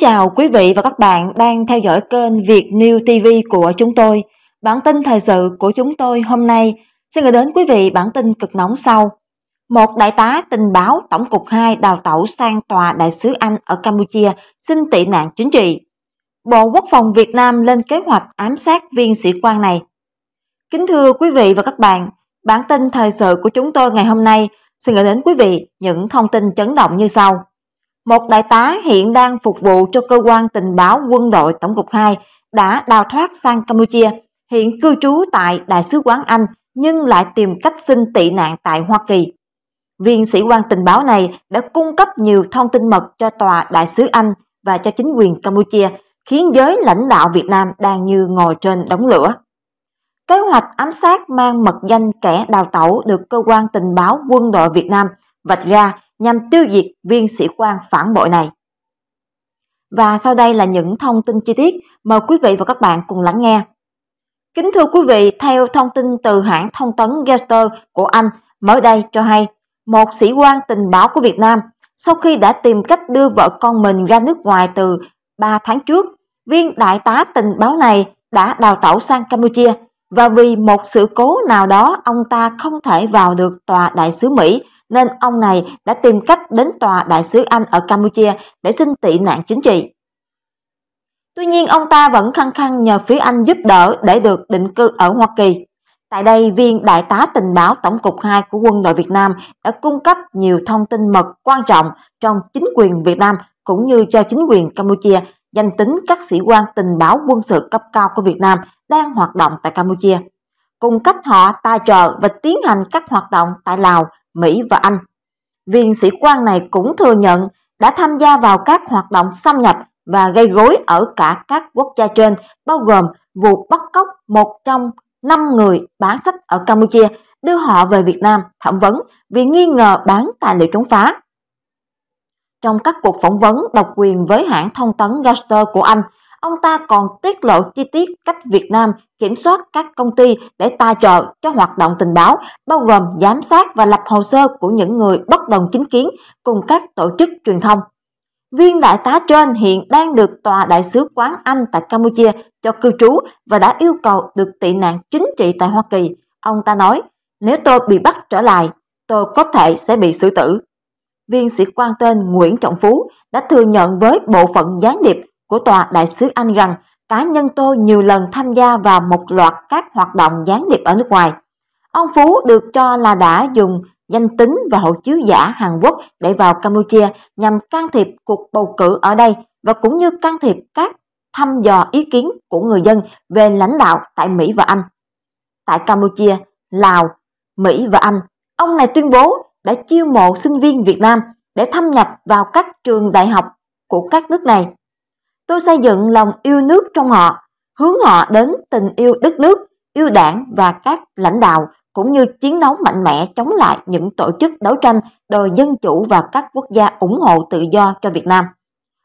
chào quý vị và các bạn đang theo dõi kênh Việt New TV của chúng tôi. Bản tin thời sự của chúng tôi hôm nay xin gửi đến quý vị bản tin cực nóng sau. Một đại tá tình báo Tổng cục 2 đào tẩu sang tòa đại sứ Anh ở Campuchia xin tị nạn chính trị. Bộ Quốc phòng Việt Nam lên kế hoạch ám sát viên sĩ quan này. Kính thưa quý vị và các bạn, bản tin thời sự của chúng tôi ngày hôm nay xin gửi đến quý vị những thông tin chấn động như sau. Một đại tá hiện đang phục vụ cho cơ quan tình báo quân đội Tổng cục 2 đã đào thoát sang Campuchia, hiện cư trú tại Đại sứ quán Anh nhưng lại tìm cách xin tị nạn tại Hoa Kỳ. Viên sĩ quan tình báo này đã cung cấp nhiều thông tin mật cho tòa đại sứ Anh và cho chính quyền Campuchia, khiến giới lãnh đạo Việt Nam đang như ngồi trên đống lửa. Kế hoạch ám sát mang mật danh kẻ đào tẩu được cơ quan tình báo quân đội Việt Nam vạch ra nhằm tiêu diệt viên sĩ quan phản bội này. Và sau đây là những thông tin chi tiết mời quý vị và các bạn cùng lắng nghe. Kính thưa quý vị, theo thông tin từ hãng thông tấn Gester của Anh mới đây cho hay, một sĩ quan tình báo của Việt Nam sau khi đã tìm cách đưa vợ con mình ra nước ngoài từ 3 tháng trước, viên đại tá tình báo này đã đào tẩu sang Campuchia và vì một sự cố nào đó ông ta không thể vào được tòa đại sứ Mỹ nên ông này đã tìm cách đến tòa đại sứ Anh ở Campuchia để xin tị nạn chính trị. Tuy nhiên ông ta vẫn khăng khăng nhờ phía Anh giúp đỡ để được định cư ở Hoa Kỳ. Tại đây, viên đại tá tình báo Tổng cục 2 của quân đội Việt Nam đã cung cấp nhiều thông tin mật quan trọng trong chính quyền Việt Nam cũng như cho chính quyền Campuchia danh tính các sĩ quan tình báo quân sự cấp cao của Việt Nam đang hoạt động tại Campuchia, cung cách họ tài trợ và tiến hành các hoạt động tại Lào, Mỹ và Anh. Viên sĩ quan này cũng thừa nhận đã tham gia vào các hoạt động xâm nhập và gây rối ở cả các quốc gia trên, bao gồm vụ bắt cóc một trong năm người bán sách ở Campuchia, đưa họ về Việt Nam thẩm vấn vì nghi ngờ bán tài liệu chống phá. Trong các cuộc phỏng vấn độc quyền với hãng thông tấn Reuters của Anh, Ông ta còn tiết lộ chi tiết cách Việt Nam kiểm soát các công ty để tài trợ cho hoạt động tình báo, bao gồm giám sát và lập hồ sơ của những người bất đồng chính kiến cùng các tổ chức truyền thông. Viên đại tá trên hiện đang được Tòa Đại sứ quán Anh tại Campuchia cho cư trú và đã yêu cầu được tị nạn chính trị tại Hoa Kỳ. Ông ta nói, nếu tôi bị bắt trở lại, tôi có thể sẽ bị xử tử. Viên sĩ quan tên Nguyễn Trọng Phú đã thừa nhận với bộ phận gián điệp của tòa đại sứ Anh rằng cá nhân tôi nhiều lần tham gia vào một loạt các hoạt động gián điệp ở nước ngoài. Ông Phú được cho là đã dùng danh tính và hộ chiếu giả Hàn Quốc để vào Campuchia nhằm can thiệp cuộc bầu cử ở đây và cũng như can thiệp các thăm dò ý kiến của người dân về lãnh đạo tại Mỹ và Anh. Tại Campuchia, Lào, Mỹ và Anh, ông này tuyên bố đã chiêu mộ sinh viên Việt Nam để thâm nhập vào các trường đại học của các nước này tôi xây dựng lòng yêu nước trong họ, hướng họ đến tình yêu đất nước, yêu đảng và các lãnh đạo, cũng như chiến đấu mạnh mẽ chống lại những tổ chức đấu tranh đòi dân chủ và các quốc gia ủng hộ tự do cho Việt Nam.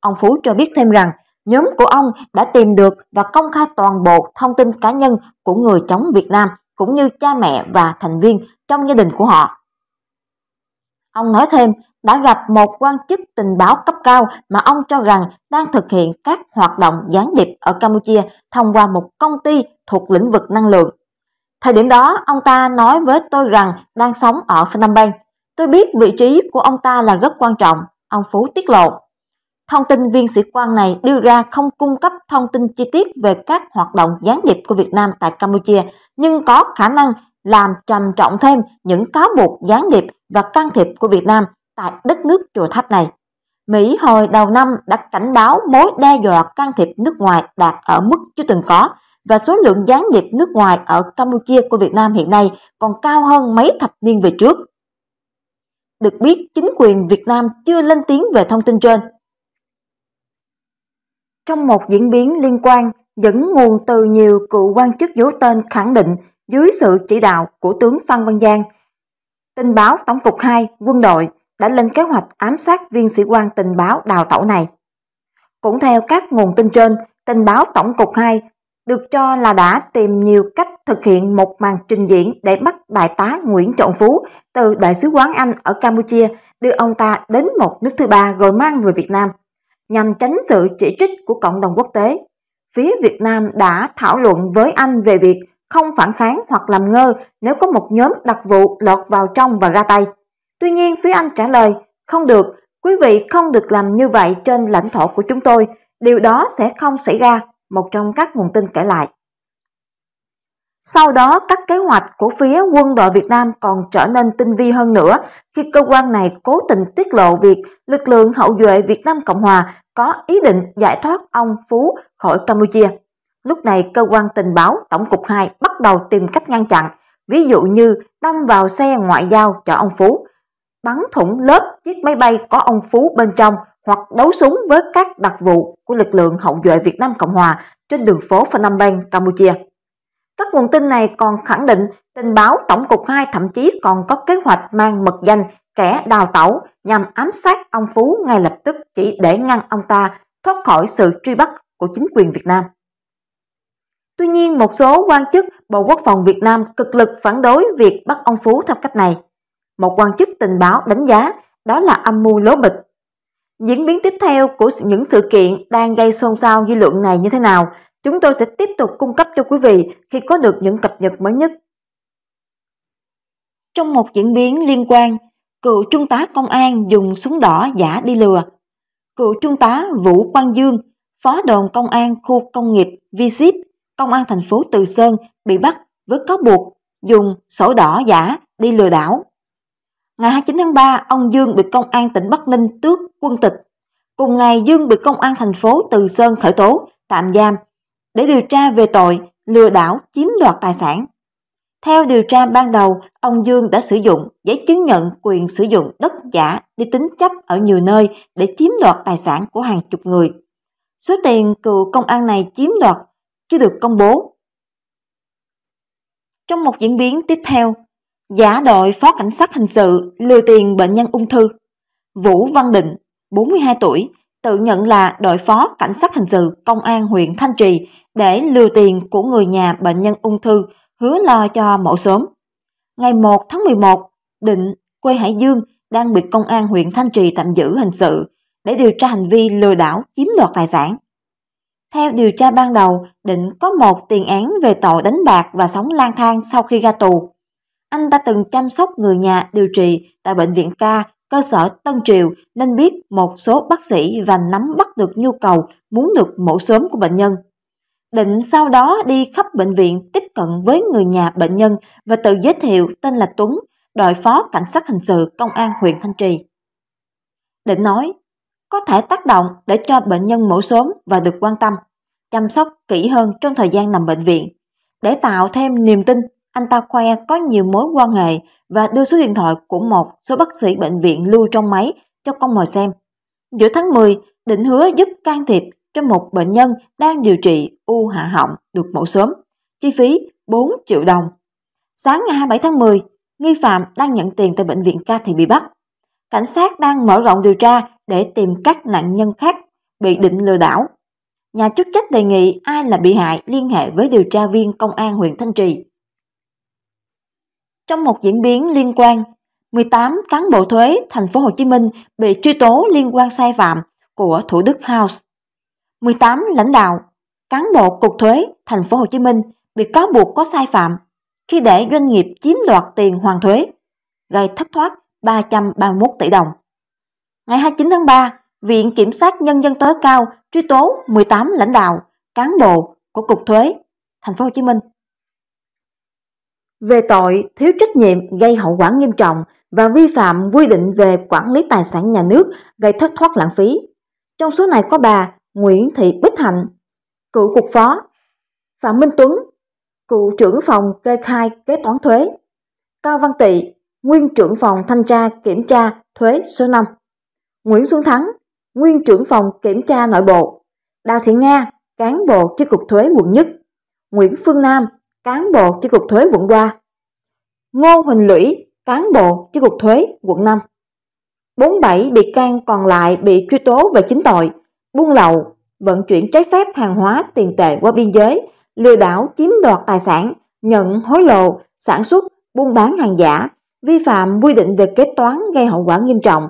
Ông Phú cho biết thêm rằng, nhóm của ông đã tìm được và công khai toàn bộ thông tin cá nhân của người chống Việt Nam, cũng như cha mẹ và thành viên trong gia đình của họ. Ông nói thêm, đã gặp một quan chức tình báo cấp cao mà ông cho rằng đang thực hiện các hoạt động gián điệp ở Campuchia thông qua một công ty thuộc lĩnh vực năng lượng. Thời điểm đó, ông ta nói với tôi rằng đang sống ở Phnom Penh. Tôi biết vị trí của ông ta là rất quan trọng, ông Phú tiết lộ. Thông tin viên sĩ quan này đưa ra không cung cấp thông tin chi tiết về các hoạt động gián điệp của Việt Nam tại Campuchia, nhưng có khả năng làm trầm trọng thêm những cáo buộc gián điệp và can thiệp của Việt Nam tại đất nước chùa tháp này. Mỹ hồi đầu năm đã cảnh báo mối đe dọa can thiệp nước ngoài đạt ở mức chưa từng có và số lượng gián điệp nước ngoài ở Campuchia của Việt Nam hiện nay còn cao hơn mấy thập niên về trước. Được biết, chính quyền Việt Nam chưa lên tiếng về thông tin trên. Trong một diễn biến liên quan, dẫn nguồn từ nhiều cựu quan chức dấu tên khẳng định dưới sự chỉ đạo của tướng Phan Văn Giang, tin báo Tổng cục 2 quân đội đã lên kế hoạch ám sát viên sĩ quan tình báo đào tẩu này. Cũng theo các nguồn tin trên, tình báo Tổng cục 2 được cho là đã tìm nhiều cách thực hiện một màn trình diễn để bắt đại tá Nguyễn Trọng Phú từ Đại sứ quán Anh ở Campuchia đưa ông ta đến một nước thứ ba rồi mang về Việt Nam, nhằm tránh sự chỉ trích của cộng đồng quốc tế. Phía Việt Nam đã thảo luận với Anh về việc không phản kháng hoặc làm ngơ nếu có một nhóm đặc vụ lọt vào trong và ra tay. Tuy nhiên phía Anh trả lời, không được, quý vị không được làm như vậy trên lãnh thổ của chúng tôi, điều đó sẽ không xảy ra, một trong các nguồn tin kể lại. Sau đó, các kế hoạch của phía quân đội Việt Nam còn trở nên tinh vi hơn nữa khi cơ quan này cố tình tiết lộ việc lực lượng hậu duệ Việt Nam Cộng Hòa có ý định giải thoát ông Phú khỏi Campuchia. Lúc này, cơ quan tình báo Tổng cục 2 bắt đầu tìm cách ngăn chặn, ví dụ như đâm vào xe ngoại giao cho ông Phú, bắn thủng lớp chiếc máy bay có ông Phú bên trong hoặc đấu súng với các đặc vụ của lực lượng hậu duệ Việt Nam Cộng Hòa trên đường phố Phnom Penh, Campuchia. Các nguồn tin này còn khẳng định tình báo Tổng cục 2 thậm chí còn có kế hoạch mang mật danh kẻ đào tẩu nhằm ám sát ông Phú ngay lập tức chỉ để ngăn ông ta thoát khỏi sự truy bắt của chính quyền Việt Nam. Tuy nhiên, một số quan chức Bộ Quốc phòng Việt Nam cực lực phản đối việc bắt ông Phú theo cách này một quan chức tình báo đánh giá đó là âm mưu lố bịch. Diễn biến tiếp theo của những sự kiện đang gây xôn xao dư luận này như thế nào, chúng tôi sẽ tiếp tục cung cấp cho quý vị khi có được những cập nhật mới nhất. Trong một diễn biến liên quan, cựu trung tá công an dùng súng đỏ giả đi lừa. Cựu trung tá Vũ Quang Dương, phó đồn công an khu công nghiệp V-Ship, công an thành phố Từ Sơn bị bắt với cáo buộc dùng sổ đỏ giả đi lừa đảo. Ngày 29 tháng 3, ông Dương bị công an tỉnh Bắc Ninh tước quân tịch. Cùng ngày, Dương bị công an thành phố Từ Sơn khởi tố, tạm giam để điều tra về tội lừa đảo chiếm đoạt tài sản. Theo điều tra ban đầu, ông Dương đã sử dụng giấy chứng nhận quyền sử dụng đất giả đi tính chấp ở nhiều nơi để chiếm đoạt tài sản của hàng chục người. Số tiền cựu công an này chiếm đoạt chưa được công bố. Trong một diễn biến tiếp theo, Giả đội phó cảnh sát hình sự lừa tiền bệnh nhân ung thư. Vũ Văn Định, 42 tuổi, tự nhận là đội phó cảnh sát hình sự công an huyện Thanh Trì để lừa tiền của người nhà bệnh nhân ung thư hứa lo cho mẫu sớm. Ngày 1 tháng 11, Định, quê Hải Dương, đang bị công an huyện Thanh Trì tạm giữ hình sự để điều tra hành vi lừa đảo chiếm đoạt tài sản. Theo điều tra ban đầu, Định có một tiền án về tội đánh bạc và sống lang thang sau khi ra tù. Anh ta từng chăm sóc người nhà điều trị tại bệnh viện ca, cơ sở Tân Triều nên biết một số bác sĩ và nắm bắt được nhu cầu muốn được mổ sớm của bệnh nhân. Định sau đó đi khắp bệnh viện tiếp cận với người nhà bệnh nhân và tự giới thiệu tên là Tuấn, đội phó cảnh sát hình sự công an huyện Thanh Trì. Định nói, có thể tác động để cho bệnh nhân mổ sớm và được quan tâm, chăm sóc kỹ hơn trong thời gian nằm bệnh viện, để tạo thêm niềm tin anh ta khoe có nhiều mối quan hệ và đưa số điện thoại của một số bác sĩ bệnh viện lưu trong máy cho con mồi xem. Giữa tháng 10, định hứa giúp can thiệp cho một bệnh nhân đang điều trị u hạ họng được mổ sớm, chi phí 4 triệu đồng. Sáng ngày 27 tháng 10, nghi phạm đang nhận tiền tại bệnh viện ca thì bị bắt. Cảnh sát đang mở rộng điều tra để tìm các nạn nhân khác bị định lừa đảo. Nhà chức trách đề nghị ai là bị hại liên hệ với điều tra viên công an huyện Thanh Trì. Trong một diễn biến liên quan, 18 cán bộ thuế thành phố Hồ Chí Minh bị truy tố liên quan sai phạm của Thủ Đức House. 18 lãnh đạo, cán bộ cục thuế thành phố Hồ Chí Minh bị cáo buộc có sai phạm khi để doanh nghiệp chiếm đoạt tiền hoàn thuế, gây thất thoát 331 tỷ đồng. Ngày 29 tháng 3, Viện Kiểm sát Nhân dân tối cao truy tố 18 lãnh đạo, cán bộ của Cục Thuế, Thành phố Hồ Chí Minh về tội thiếu trách nhiệm gây hậu quả nghiêm trọng và vi phạm quy định về quản lý tài sản nhà nước gây thất thoát lãng phí. Trong số này có bà Nguyễn Thị Bích Hạnh, cựu cục phó, Phạm Minh Tuấn, cựu trưởng phòng kê khai kế toán thuế, Cao Văn Tị, nguyên trưởng phòng thanh tra kiểm tra thuế số 5, Nguyễn Xuân Thắng, nguyên trưởng phòng kiểm tra nội bộ, Đào Thị Nga, cán bộ chi cục thuế quận nhất, Nguyễn Phương Nam, cán bộ chi cục thuế quận 3, Ngô Huỳnh Lũy, cán bộ chi cục thuế quận 5. 47 bị can còn lại bị truy tố về chính tội buôn lậu, vận chuyển trái phép hàng hóa tiền tệ qua biên giới, lừa đảo chiếm đoạt tài sản, nhận hối lộ, sản xuất, buôn bán hàng giả, vi phạm quy định về kế toán gây hậu quả nghiêm trọng,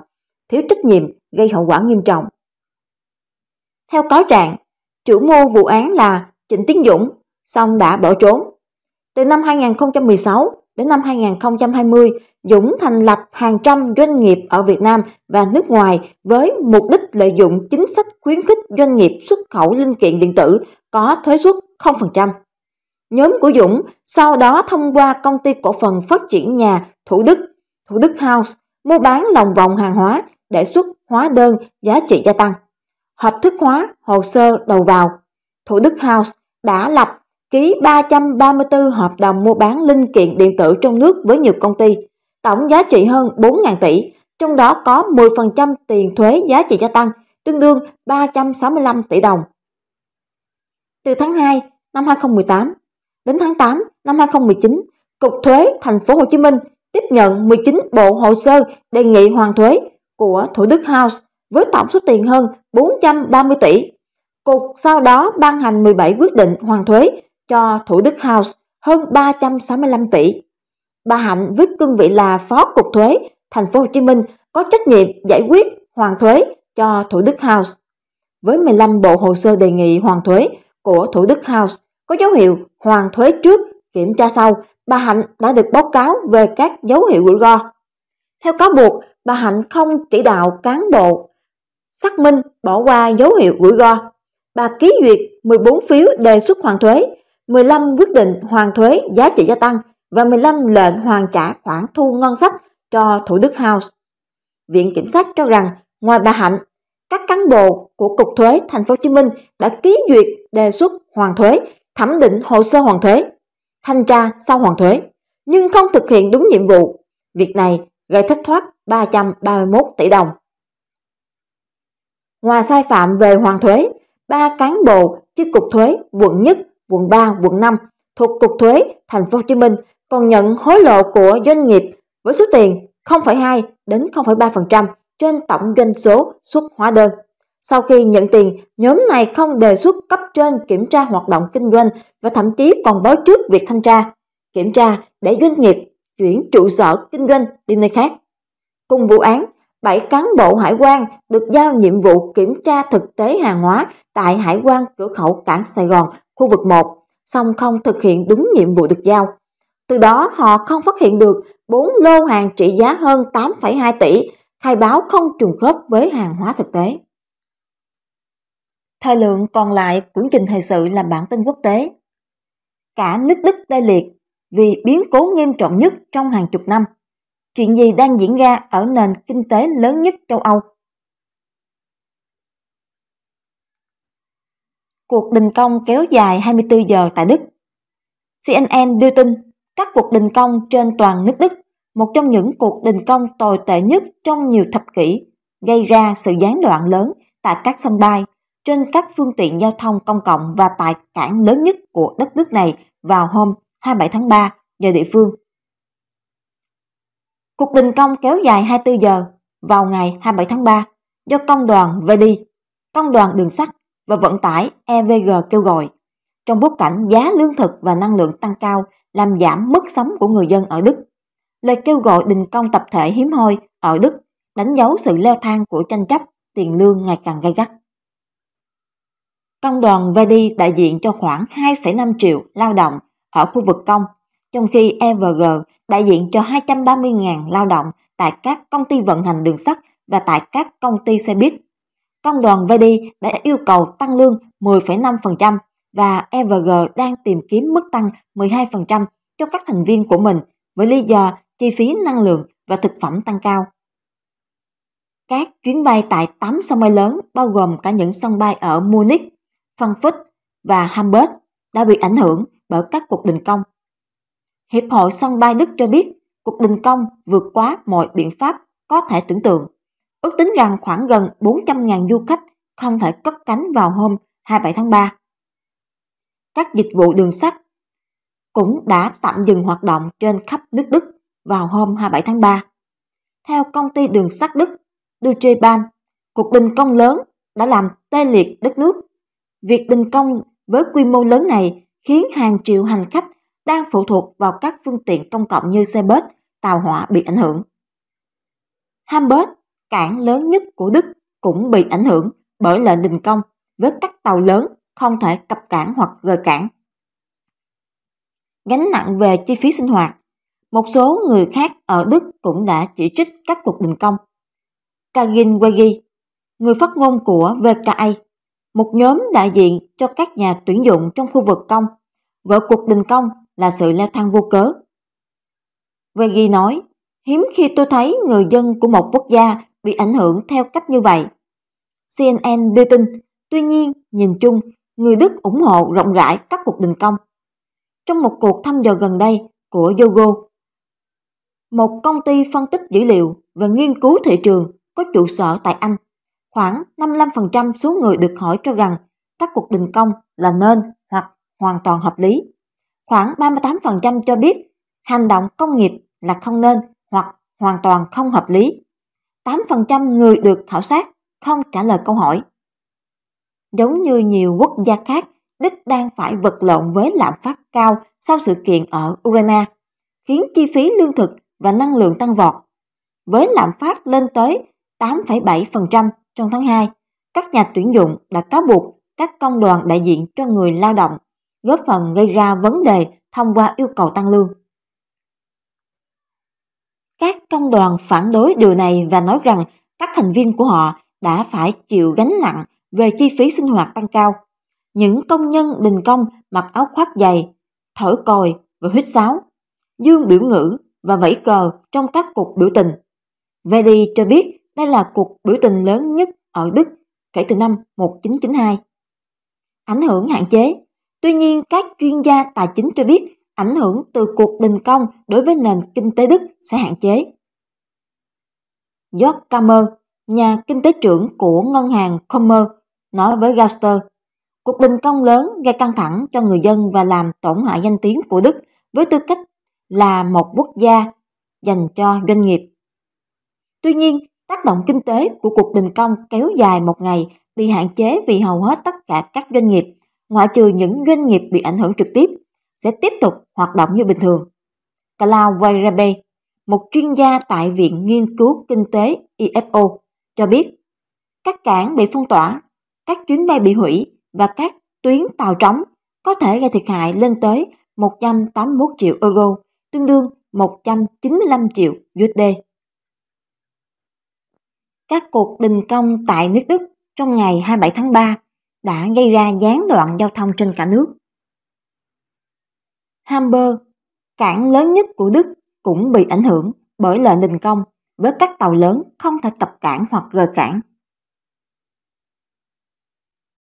thiếu trách nhiệm gây hậu quả nghiêm trọng. Theo cáo trạng, chủ mưu vụ án là Trịnh Tiến Dũng, song đã bỏ trốn. Từ năm 2016 đến năm 2020, Dũng thành lập hàng trăm doanh nghiệp ở Việt Nam và nước ngoài với mục đích lợi dụng chính sách khuyến khích doanh nghiệp xuất khẩu linh kiện điện tử có thuế suất 0%. Nhóm của Dũng sau đó thông qua công ty cổ phần phát triển nhà Thủ Đức, Thủ Đức House, mua bán lòng vòng hàng hóa để xuất hóa đơn giá trị gia tăng, hợp thức hóa hồ sơ đầu vào. Thủ Đức House đã lập ký 334 hợp đồng mua bán linh kiện điện tử trong nước với nhiều công ty, tổng giá trị hơn 4.000 tỷ, trong đó có 10% tiền thuế giá trị gia tăng, tương đương 365 tỷ đồng. Từ tháng 2 năm 2018 đến tháng 8 năm 2019, Cục Thuế Thành phố Hồ Chí Minh tiếp nhận 19 bộ hồ sơ đề nghị hoàn thuế của Thủ Đức House với tổng số tiền hơn 430 tỷ. Cục sau đó ban hành 17 quyết định hoàn thuế cho Thủ Đức House hơn 365 tỷ. Bà Hạnh với cương vị là Phó Cục Thuế Thành phố Hồ Chí Minh có trách nhiệm giải quyết hoàn thuế cho Thủ Đức House. Với 15 bộ hồ sơ đề nghị hoàn thuế của Thủ Đức House có dấu hiệu hoàn thuế trước, kiểm tra sau, bà Hạnh đã được báo cáo về các dấu hiệu rủi ro. Theo cáo buộc, bà Hạnh không chỉ đạo cán bộ xác minh bỏ qua dấu hiệu rủi ro. Bà ký duyệt 14 phiếu đề xuất hoàn thuế 15 quyết định hoàn thuế giá trị gia tăng và 15 lệnh hoàn trả khoản thu ngân sách cho Thủ Đức House. Viện kiểm sát cho rằng ngoài bà Hạnh, các cán bộ của Cục Thuế Thành phố Hồ Chí Minh đã ký duyệt đề xuất hoàn thuế, thẩm định hồ sơ hoàn thuế, thanh tra sau hoàn thuế, nhưng không thực hiện đúng nhiệm vụ. Việc này gây thất thoát 331 tỷ đồng. Ngoài sai phạm về hoàn thuế, ba cán bộ chi cục thuế quận nhất quận 3, quận 5 thuộc Cục Thuế Thành phố Hồ Chí Minh còn nhận hối lộ của doanh nghiệp với số tiền 0,2 đến 0,3% trên tổng doanh số xuất hóa đơn. Sau khi nhận tiền, nhóm này không đề xuất cấp trên kiểm tra hoạt động kinh doanh và thậm chí còn báo trước việc thanh tra, kiểm tra để doanh nghiệp chuyển trụ sở kinh doanh đi nơi khác. Cùng vụ án, 7 cán bộ hải quan được giao nhiệm vụ kiểm tra thực tế hàng hóa tại hải quan cửa khẩu cảng Sài Gòn, khu vực 1, song không thực hiện đúng nhiệm vụ được giao. Từ đó họ không phát hiện được 4 lô hàng trị giá hơn 8,2 tỷ, khai báo không trùng khớp với hàng hóa thực tế. Thời lượng còn lại của trình thời sự là bản tin quốc tế. Cả nước Đức tê liệt vì biến cố nghiêm trọng nhất trong hàng chục năm chuyện gì đang diễn ra ở nền kinh tế lớn nhất châu Âu. Cuộc đình công kéo dài 24 giờ tại Đức CNN đưa tin các cuộc đình công trên toàn nước Đức, một trong những cuộc đình công tồi tệ nhất trong nhiều thập kỷ, gây ra sự gián đoạn lớn tại các sân bay, trên các phương tiện giao thông công cộng và tại cảng lớn nhất của đất nước này vào hôm 27 tháng 3 giờ địa phương. Cuộc đình công kéo dài 24 giờ vào ngày 27 tháng 3 do công đoàn VD, công đoàn đường sắt và vận tải EVG kêu gọi trong bối cảnh giá lương thực và năng lượng tăng cao làm giảm mức sống của người dân ở Đức. Lời kêu gọi đình công tập thể hiếm hoi ở Đức đánh dấu sự leo thang của tranh chấp tiền lương ngày càng gay gắt. Công đoàn Vd đại diện cho khoảng 2,5 triệu lao động ở khu vực công, trong khi EVG đại diện cho 230.000 lao động tại các công ty vận hành đường sắt và tại các công ty xe buýt. Công đoàn VD đã yêu cầu tăng lương 10,5% và EVG đang tìm kiếm mức tăng 12% cho các thành viên của mình với lý do chi phí năng lượng và thực phẩm tăng cao. Các chuyến bay tại 8 sân bay lớn bao gồm cả những sân bay ở Munich, Frankfurt và Hamburg đã bị ảnh hưởng bởi các cuộc đình công Hiệp hội sân bay Đức cho biết cuộc đình công vượt quá mọi biện pháp có thể tưởng tượng. Ước tính rằng khoảng gần 400.000 du khách không thể cất cánh vào hôm 27 tháng 3. Các dịch vụ đường sắt cũng đã tạm dừng hoạt động trên khắp nước Đức vào hôm 27 tháng 3. Theo công ty đường sắt Đức, Deutsche Bahn, cuộc đình công lớn đã làm tê liệt đất nước. Việc đình công với quy mô lớn này khiến hàng triệu hành khách đang phụ thuộc vào các phương tiện công cộng như xe bus, tàu hỏa bị ảnh hưởng. Hamburg, cảng lớn nhất của Đức, cũng bị ảnh hưởng bởi lệnh đình công với các tàu lớn không thể cập cảng hoặc rời cảng. Gánh nặng về chi phí sinh hoạt Một số người khác ở Đức cũng đã chỉ trích các cuộc đình công. Kagin Wegi, người phát ngôn của VKA, một nhóm đại diện cho các nhà tuyển dụng trong khu vực công, gọi cuộc đình công là sự leo thang vô cớ. Vegi nói, hiếm khi tôi thấy người dân của một quốc gia bị ảnh hưởng theo cách như vậy. CNN đưa tin, tuy nhiên, nhìn chung, người Đức ủng hộ rộng rãi các cuộc đình công. Trong một cuộc thăm dò gần đây của Yogo, một công ty phân tích dữ liệu và nghiên cứu thị trường có trụ sở tại Anh, khoảng 55% số người được hỏi cho rằng các cuộc đình công là nên hoặc hoàn toàn hợp lý khoảng 38% cho biết hành động công nghiệp là không nên hoặc hoàn toàn không hợp lý. 8% người được khảo sát không trả lời câu hỏi. Giống như nhiều quốc gia khác, Đức đang phải vật lộn với lạm phát cao sau sự kiện ở Ukraine, khiến chi phí lương thực và năng lượng tăng vọt. Với lạm phát lên tới 8,7% trong tháng 2, các nhà tuyển dụng đã cáo buộc các công đoàn đại diện cho người lao động góp phần gây ra vấn đề thông qua yêu cầu tăng lương. Các công đoàn phản đối điều này và nói rằng các thành viên của họ đã phải chịu gánh nặng về chi phí sinh hoạt tăng cao. Những công nhân đình công mặc áo khoác dày, thổi còi và huýt sáo, dương biểu ngữ và vẫy cờ trong các cuộc biểu tình. Verdi cho biết đây là cuộc biểu tình lớn nhất ở Đức kể từ năm 1992. Ảnh hưởng hạn chế Tuy nhiên, các chuyên gia tài chính cho biết ảnh hưởng từ cuộc đình công đối với nền kinh tế Đức sẽ hạn chế. Georg Kammer, nhà kinh tế trưởng của ngân hàng Commer, nói với Gauster, cuộc đình công lớn gây căng thẳng cho người dân và làm tổn hại danh tiếng của Đức với tư cách là một quốc gia dành cho doanh nghiệp. Tuy nhiên, tác động kinh tế của cuộc đình công kéo dài một ngày bị hạn chế vì hầu hết tất cả các doanh nghiệp ngoại trừ những doanh nghiệp bị ảnh hưởng trực tiếp, sẽ tiếp tục hoạt động như bình thường. Kalao Weirabe, một chuyên gia tại Viện Nghiên cứu Kinh tế IFO, e cho biết các cảng bị phong tỏa, các chuyến bay bị hủy và các tuyến tàu trống có thể gây thiệt hại lên tới 181 triệu euro, tương đương 195 triệu USD. Các cuộc đình công tại nước Đức trong ngày 27 tháng 3 đã gây ra gián đoạn giao thông trên cả nước. Hamburg, cảng lớn nhất của Đức cũng bị ảnh hưởng bởi lệnh đình công với các tàu lớn không thể cập cảng hoặc rời cảng